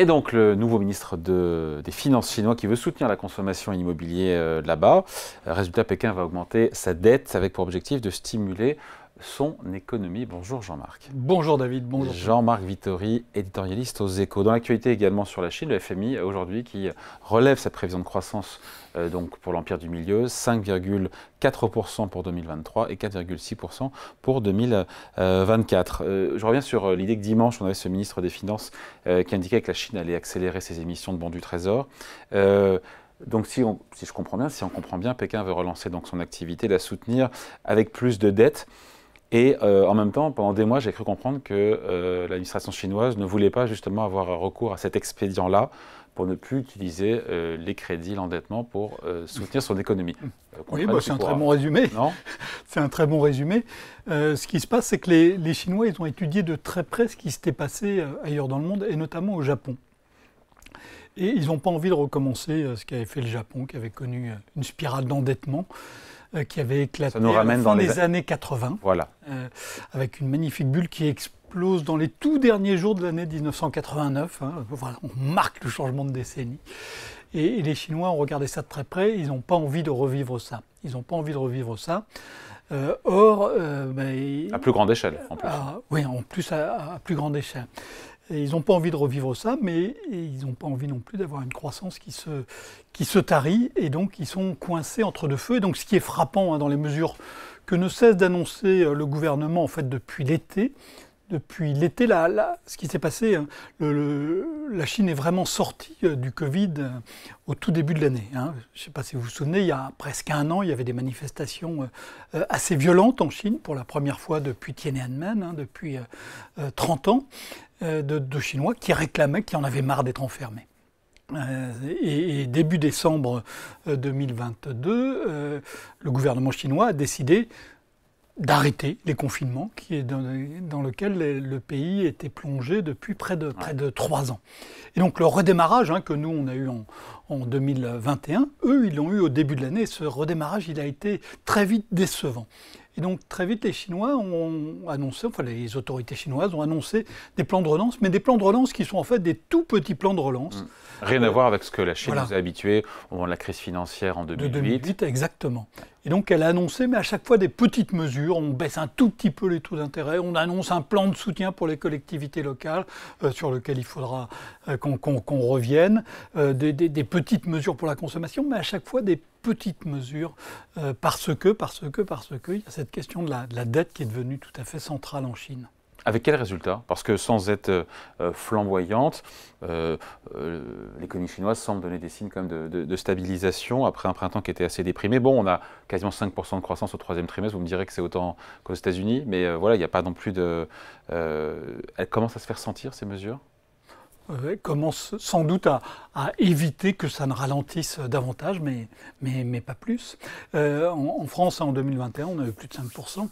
Et donc le nouveau ministre des Finances chinois qui veut soutenir la consommation immobilière euh, là-bas. Euh, résultat, Pékin va augmenter sa dette avec pour objectif de stimuler son économie. Bonjour Jean-Marc. Bonjour David, bonjour. Jean-Marc Vittori, éditorialiste aux échos. Dans l'actualité également sur la Chine, le FMI euh, aujourd'hui qui relève sa prévision de croissance euh, donc pour l'Empire du Milieu, 5,4% pour 2023 et 4,6% pour 2024. Euh, je reviens sur l'idée que dimanche, on avait ce ministre des Finances qui indiquait que la Chine allait accélérer ses émissions de bons du Trésor. Donc si, je comprends bien, si on comprend bien, Pékin veut relancer donc son activité, la soutenir avec plus de dettes. Et euh, en même temps, pendant des mois, j'ai cru comprendre que euh, l'administration chinoise ne voulait pas justement avoir recours à cet expédient-là pour ne plus utiliser euh, les crédits, l'endettement pour soutenir son économie. oui, bah, c'est un, très bon résumé. c'est un très bon résumé. ce qui se passe, c'est que les, les, Chinois, ils ont étudié de très près ce qui s'était passé ailleurs dans le monde, et notamment au Japon. Et ils n'ont pas envie de recommencer ce qu'avait fait le Japon, qui avait connu une spirale d'endettement. Euh, qui avait éclaté dans les... années 80, voilà. Euh, avec une magnifique bulle qui explose dans les tout derniers jours de l'année 1989. Hein. Voilà, on marque le changement de décennie. Et, les Chinois ont regardé ça de très près, ils n'ont pas envie de revivre ça. Ils n'ont pas envie de revivre ça. Euh, or, ben, à plus grande échelle, en plus. oui, en plus à plus grande échelle ils n'ont pas envie de revivre ça, mais ils n'ont pas envie non plus d'avoir une croissance qui se, qui se tarit, et donc ils sont coincés entre deux feux. donc ce qui est frappant hein, dans les mesures que ne cesse d'annoncer euh, le gouvernement en fait depuis l'été, depuis l'été, là, ce qui s'est passé, hein, la Chine est vraiment sortie euh, du Covid euh, au tout début de l'année. Hein. Je ne sais pas si vous vous souvenez, il y a presque un an, il y avait des manifestations assez violentes en Chine pour la première fois depuis Tiananmen, depuis 30 ans. Euh, de, Chinois qui réclamaient, qui en avaient marre d'être enfermés. Euh, et, début décembre 2022, euh, le gouvernement chinois a décidé d'arrêter les confinements dans, lesquels le pays était plongé depuis près de, près de trois ans. Et donc le redémarrage hein, que nous, on a eu en, en 2021, eux, ils l'ont eu au début de l'année. Ce redémarrage, il a été très vite décevant. Et donc très vite, les Chinois ont annoncé, enfin les autorités chinoises ont annoncé des plans de relance, mais des plans de relance qui sont en fait des tout petits plans de relance. Mmh. Rien à euh, voir avec ce que la Chine nous a habituée au moment de la crise financière en 2008. exactement. Et donc elle a annoncé, mais à chaque fois des petites mesures. On baisse un tout petit peu les taux d'intérêt. On annonce un plan de soutien pour les collectivités locales euh, sur lequel il faudra euh, qu'on revienne. Des, des petites mesures pour la consommation, mais à chaque fois des petite mesure, euh, parce que, parce que, parce que, il y a cette question de la, dette qui est devenue tout à fait centrale en Chine. Avec quel résultat Parce que sans être euh, euh, flamboyante, l'économie chinoise semble donner des signes de, stabilisation après un printemps qui était assez déprimé. Bon, on a quasiment 5% de croissance au troisième trimestre, vous me direz que c'est autant qu'aux États-Unis, mais voilà, il n'y a pas non plus de... elle commence à se faire sentir ces mesures commence sans doute à, éviter que ça ne ralentisse davantage, mais, mais, pas plus. Euh, en, France, en 2021, on a plus de 5%.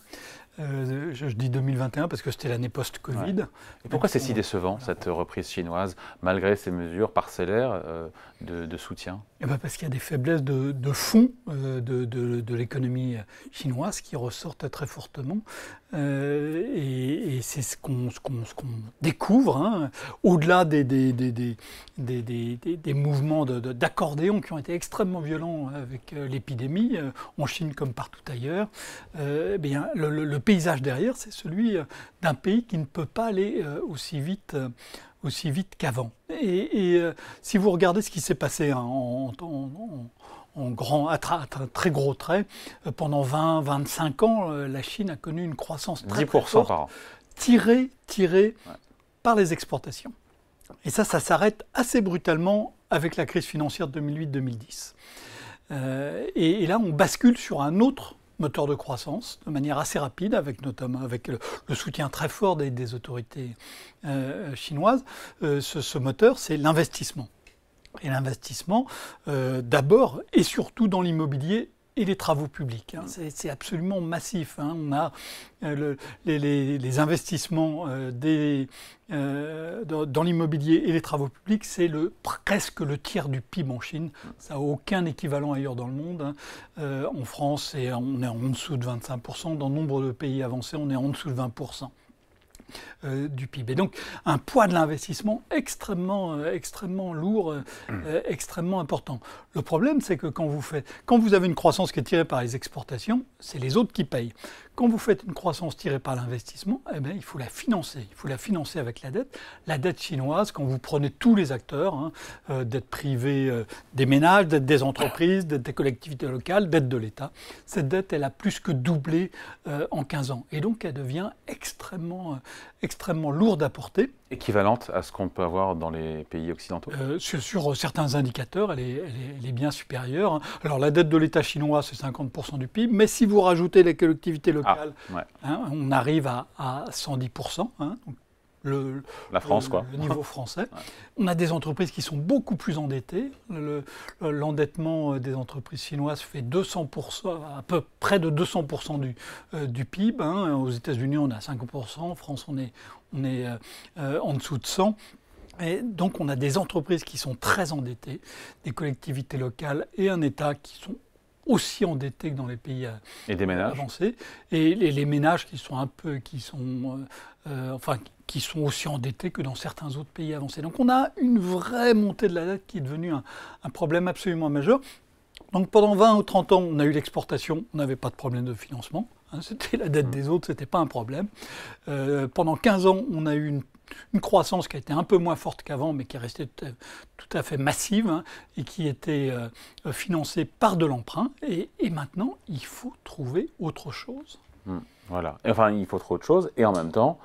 Euh, je, dis 2021 parce que c'était l'année post-Covid. Et pourquoi c'est si euh, décevant, cette reprise chinoise, malgré ces mesures parcellaires de, soutien Et eh ben, Parce qu'il y a des faiblesses de, fond de l'économie chinoise qui ressortent très fortement. Euh, et, c'est ce qu'on découvre, hein, au-delà des des, mouvements d'accordéon qui ont été extrêmement violents avec euh, l'épidémie, euh, en Chine comme partout ailleurs, eh bien, le, paysage derrière, c'est celui d'un pays qui ne peut pas aller aussi vite aussi vite qu'avant. Et, si vous regardez ce qui s'est passé hein, en, en, en, en grand, à, très gros trait, euh, pendant 20-25 ans, euh, la Chine a connu une croissance très, 10 forte, tirée, par les exportations. Et ça, ça s'arrête assez brutalement avec la crise financière de 2008-2010. Euh, et, là, on bascule sur un autre moteur de croissance de manière assez rapide, avec notamment avec le, soutien très fort des, autorités chinoises. ce, moteur, c'est l'investissement et l'investissement, euh, d'abord et surtout dans l'immobilier et les travaux publics. Hein. C'est absolument massif. Hein. On a euh, les, investissements euh, des, dans, l'immobilier et les travaux publics, c'est le, presque le tiers du PIB en Chine. Ça n'a aucun équivalent ailleurs dans le monde. Hein. en France, on est en dessous de 25%. Dans nombre de pays avancés, on est en dessous de 20%. Euh, du PIB. Et donc un poids de l'investissement extrêmement, euh, extrêmement lourd, euh, mm. extrêmement important. Le problème, c'est que quand vous, faites, quand vous avez une croissance qui est tirée par les exportations, c'est les autres qui payent. Quand vous faites une croissance tirée par l'investissement, eh bien, il faut la financer. Il faut la financer avec la dette. La dette chinoise, quand vous prenez tous les acteurs, hein, dette privée des ménages, dette des entreprises, dette des collectivités locales, dette de l'État, cette dette, elle a plus que doublé en 15 ans. Et donc, elle devient extrêmement, extrêmement lourde à porter. Équivalente à ce qu'on peut avoir dans les pays occidentaux euh, sur, euh, certains indicateurs, elle est, bien supérieure. Hein. Alors la dette de l'État chinois, c'est 50% du PIB, mais si vous rajoutez les collectivités ah, locales, hein, on arrive à, 110%. Hein, donc le, La France, quoi. le niveau français. On a des entreprises qui sont beaucoup plus endettées. L'endettement euh, des entreprises chinoises fait 200%, à peu près de 200% du, euh, PIB. Hein. Aux États-Unis, on a 5%. en France, on est, euh, en dessous de 100%. Et donc on a des entreprises qui sont très endettées, des collectivités locales et un État qui sont aussi endettés que dans les pays euh, avancés. Et les, ménages qui sont un peu, qui sont, euh, euh, enfin, qui sont aussi endettés que dans certains autres pays avancés. Donc on a une vraie montée de la dette qui est devenue un, problème absolument majeur. Donc pendant 20 ou 30 ans, on a eu l'exportation, on n'avait pas de problème de financement. Hein. c'était la dette mmh. des autres, ce n'était pas un problème. pendant 15 ans, on a eu une une croissance qui a été un peu moins forte qu'avant, mais qui est restée tout à, fait massive hein, et qui était euh, financée par de l'emprunt. Et, maintenant, il faut trouver autre chose. Hmm, voilà. Enfin, il faut trouver autre chose. Et en même temps,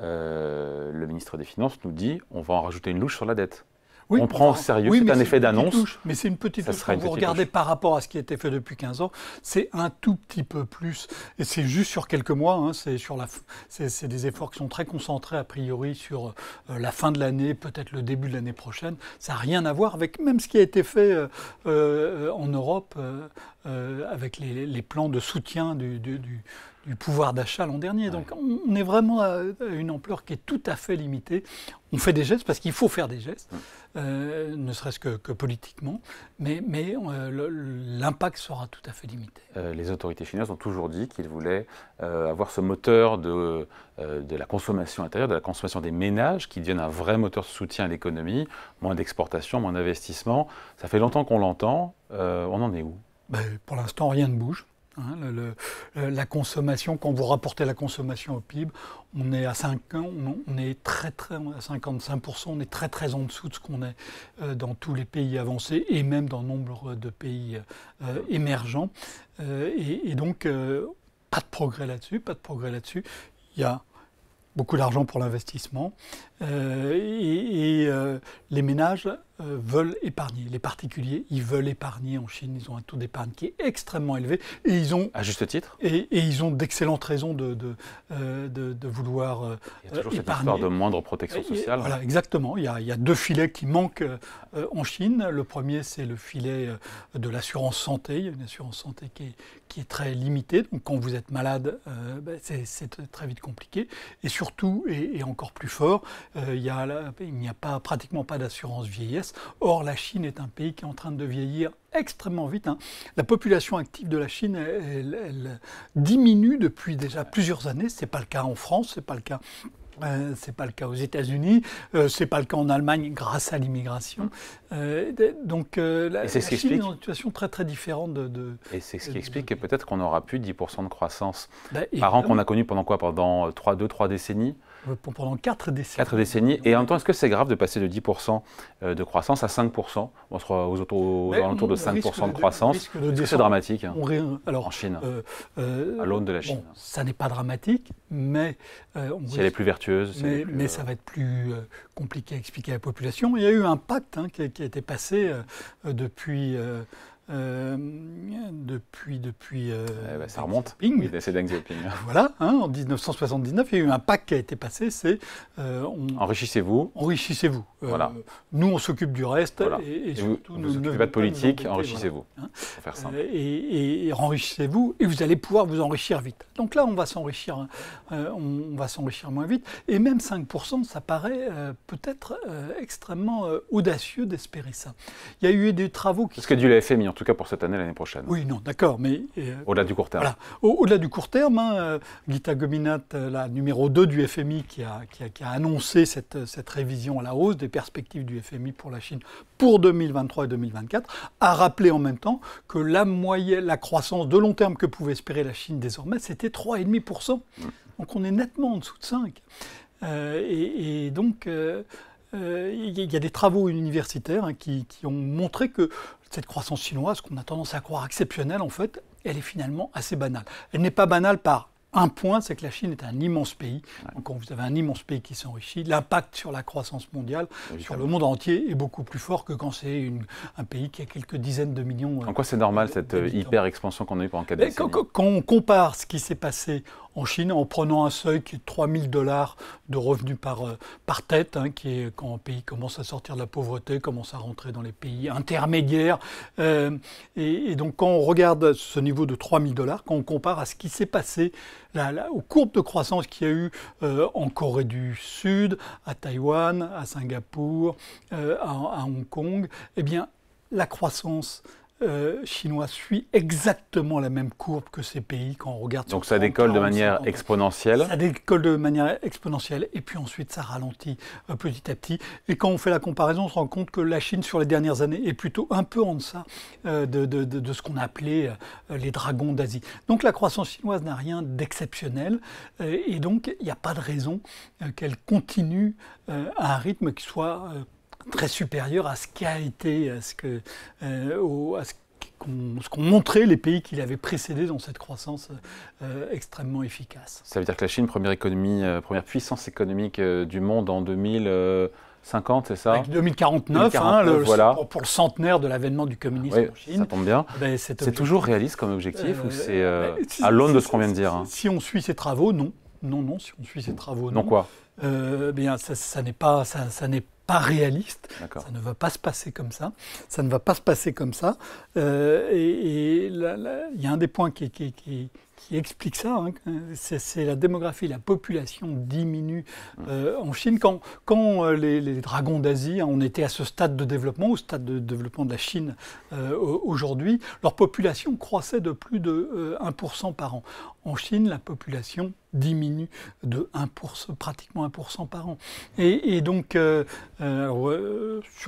euh, le ministre des Finances nous dit on va en rajouter une louche sur la dette on prend en sérieux, c'est un effet d'annonce. Mais c'est une petite touche. vous regardez par rapport à ce qui a été fait depuis 15 ans, c'est un tout petit peu plus. Et c'est juste sur quelques mois. Hein, c'est sur la, c'est des efforts qui sont très concentrés a priori sur euh, la fin de l'année, peut-être le début de l'année prochaine. Ça n'a rien à voir avec même ce qui a été fait euh, euh, en Europe avec les, plans de soutien du, du du pouvoir d'achat l'an dernier. Donc on est vraiment à une ampleur qui est tout à fait limitée. On fait des gestes parce qu'il faut faire des gestes, euh, ne serait-ce que, que, politiquement, mais, mais euh, l'impact sera tout à fait limité. Euh, les autorités chinoises ont toujours dit qu'ils voulaient avoir ce moteur de, de la consommation intérieure, de la consommation des ménages, qui devienne un vrai moteur de soutien à l'économie, moins d'exportation, moins d'investissement. Ça fait longtemps qu'on l'entend. on en est où ben, Pour l'instant, rien ne bouge. Hein, euh, la consommation, quand vous rapportez la consommation au PIB, on est à 5, on, est très très à 55%, on est très très en dessous de ce qu'on est euh, dans tous les pays avancés et même dans nombre de pays euh, émergents. et, donc pas de progrès là-dessus, pas de progrès là-dessus. Il y a beaucoup d'argent pour l'investissement et les ménages euh, veulent épargner. Les particuliers, ils veulent épargner en Chine. Ils ont un taux d'épargne qui est extrêmement élevé. Et ils ont, à juste titre. Et, ils ont d'excellentes raisons de, euh, vouloir épargner. Euh, il y a toujours cette histoire de moindre protection sociale. voilà, exactement. Il y, a, deux filets qui manquent en Chine. Le premier, c'est le filet de l'assurance santé. Il y a une assurance santé qui est, très limitée. Donc quand vous êtes malade, ben, c'est très vite compliqué. Et surtout, et, encore plus fort, il n'y a, a pas, pratiquement pas d'assurance vieillesse Or, la Chine est un pays qui est en train de vieillir extrêmement vite. Hein. La population active de la Chine, elle, diminue depuis déjà plusieurs années. Ce n'est pas le cas en France, ce n'est pas le cas euh, pas le cas aux États-Unis, euh, c'est pas le cas en Allemagne grâce à l'immigration. Euh, donc euh, la, Chine est dans une situation très très différente de. Et c'est ce qui explique peut-être qu'on aura plus 10% de croissance bah, par an qu'on a connu pendant quoi Pendant 3, 2, 3 décennies euh, pendant quatre décennies. Quatre décennies. Et en même temps, est-ce que c'est grave de passer de 10% euh, de croissance à 5% On sera aux, autour, de 5% de, croissance. c'est dramatique hein, hein. Alors, en Chine, euh, à l'aune de la Chine. ça n'est pas dramatique, mais... si elle est plus vertueuse. Mais, ça va être plus compliqué à expliquer à la population. Il y a eu un pacte hein, qui, a, été passé depuis... Euh, depuis depuis. Euh, eh ben, ça remonte. c'est Deng Xiaoping. voilà, hein, en 1979, il y a eu un pacte qui a été passé. C'est euh, enrichissez-vous. Enrichissez-vous. voilà. Nous, on s'occupe du reste voilà. et, vous, nous, ne pas de politique. Enrichissez-vous. Hein, et, enrichissez-vous et vous allez pouvoir vous enrichir vite. Donc là, on va s'enrichir, on, va s'enrichir moins vite. Et même 5%, ça paraît peut-être extrêmement audacieux d'espérer ça. Il y a eu des travaux qui. Parce sont... que fait, l'FMI en tout cas pour cette année, l'année prochaine. Oui, non, d'accord, mais... Euh, au-delà du court terme. Au-delà du court terme, hein, euh, Gita Gominat, euh, la numéro 2 du FMI, qui a, annoncé cette, révision à la hausse des perspectives du FMI pour la Chine pour 2023 et 2024, a rappelé en même temps que la, moyenne, la croissance de long terme que pouvait espérer la Chine désormais, c'était 3,5%. Mm. Donc on est nettement en dessous de 5. et, donc... Euh, il y a des travaux universitaires hein, qui, ont montré que cette croissance chinoise, qu'on a tendance à croire exceptionnelle, en fait, elle est finalement assez banale. Elle n'est pas banale par un point, c'est que la Chine est un immense pays. Donc, quand vous avez un immense pays qui s'enrichit, l'impact sur la croissance mondiale, sur le monde entier, est beaucoup plus fort que quand c'est un pays qui a quelques dizaines de millions. En quoi c'est normal euh, cette euh, hyper-expansion qu'on a eue pendant quatre décennies quand, quand on compare ce qui s'est passé en Chine en prenant un seuil qui est 3000 dollars de revenus par, euh, par tête, hein, qui est quand un pays commence à sortir de la pauvreté, commence à rentrer dans les pays intermédiaires. Euh, et, donc quand on regarde ce niveau de 3000 dollars, quand on compare à ce qui s'est passé là, aux courbes de croissance qu'il y a eu euh, en Corée du Sud, à Taïwan, à Singapour, à, à, Hong Kong, eh bien la croissance euh, chinois suit exactement la même courbe que ces pays quand on regarde. Donc ça décolle de manière exponentielle Ça décolle de manière exponentielle et puis ensuite ça ralentit euh, petit à petit. Et quand on fait la comparaison, on se rend compte que la Chine sur les dernières années est plutôt un peu en deçà euh, de, de, ce qu'on appelait les dragons d'Asie. Donc la croissance chinoise n'a rien d'exceptionnel et donc il n'y a pas de raison qu'elle continue à un rythme qui soit très supérieur à ce qu'a été, à ce que, euh, ce qu'ont montré les pays qui l'avaient précédé dans cette croissance euh, extrêmement efficace. Ça veut dire que la Chine, première économie, euh, première puissance économique du monde en 2050, c'est ça 2049, hein, voilà. pour, le centenaire de l'avènement du communisme en Chine. Ça tombe bien. Eh ben, c'est toujours réaliste comme objectif ou c'est ben, à l'aune de ce qu'on vient de dire hein si, on suit ses travaux, non. Non, non, si on suit ses travaux, non. Non quoi euh, eh Bien, ça, n'est pas, ça n'est pas réaliste. Ça ne va pas se passer comme ça. Ça ne va pas se passer comme ça. Euh, et il y a un des points qui, qui, qui, qui explique ça. Hein, c'est la démographie, la population diminue mmh. euh, en Chine. Quand, euh, les, dragons d'Asie, on était à ce stade de développement, au stade de développement de la Chine euh, aujourd'hui, leur population croissait de plus de 1% par an. En Chine, la population diminue de 1%, pratiquement 1% par an. Et, donc, sur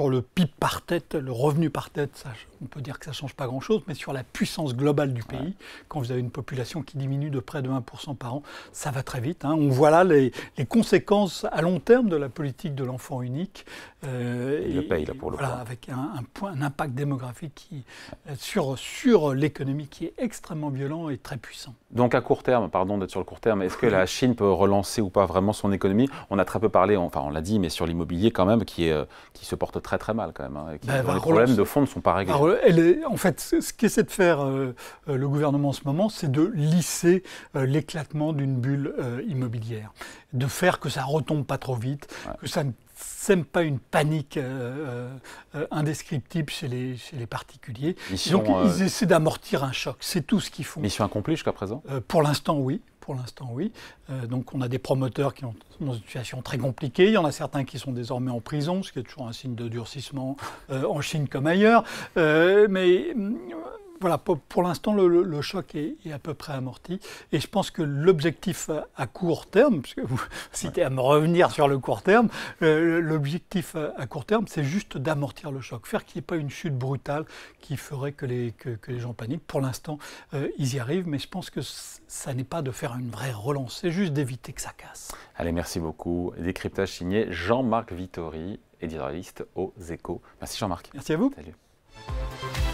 le PIB par tête, le revenu par tête, on peut dire que ça ne change pas grand-chose, mais sur la puissance globale du pays, quand vous avez une population qui diminue de près de 1% par an, ça va très vite. Hein. On voit là les, conséquences à long terme de la politique de l'enfant unique. Euh, Il et, le paye là pour le voilà, Avec un, impact démographique qui, euh, sur, sur l'économie qui est extrêmement violent et très puissant. Donc à court terme, pardon d'être sur le court terme, est-ce que la Chine peut relancer ou pas vraiment son économie On a très peu parlé, enfin on l'a dit, mais sur l'immobilier quand même qui, est, euh, qui se porte très très mal quand même. Hein, ben, les problèmes de fonds ne sont pas réglés. elle est, en fait, ce qu'essaie de faire le gouvernement en ce moment, c'est de lisser euh, l'éclatement d'une bulle euh, immobilière, de faire que ça retombe pas trop vite, que ça ne sème pas une panique euh, indescriptible chez les, particuliers. Donc ils essaient d'amortir un choc, c'est tout ce qu'ils font. Mission accomplie jusqu'à présent Pour l'instant, oui. Pour l'instant, oui. donc, on a des promoteurs qui sont dans une situation très compliquée. Il y en a certains qui sont désormais en prison, ce qui est toujours un signe de durcissement en Chine comme ailleurs. mais hum, voilà, pour, l'instant, le, choc est, à peu près amorti. Et je pense que l'objectif à court terme, puisque vous citez à me revenir sur le court terme, euh, l'objectif à court terme, c'est juste d'amortir le choc, faire qu'il n'y ait pas une chute brutale qui ferait que les, les gens paniquent. Pour l'instant, euh, ils y arrivent, mais je pense que ça n'est pas de faire une vraie relance, c'est juste d'éviter que ça casse. Allez, merci beaucoup. Décryptage signé Jean-Marc Vittori, éditorialiste aux Échos. Merci Jean-Marc. Merci à vous. Salut.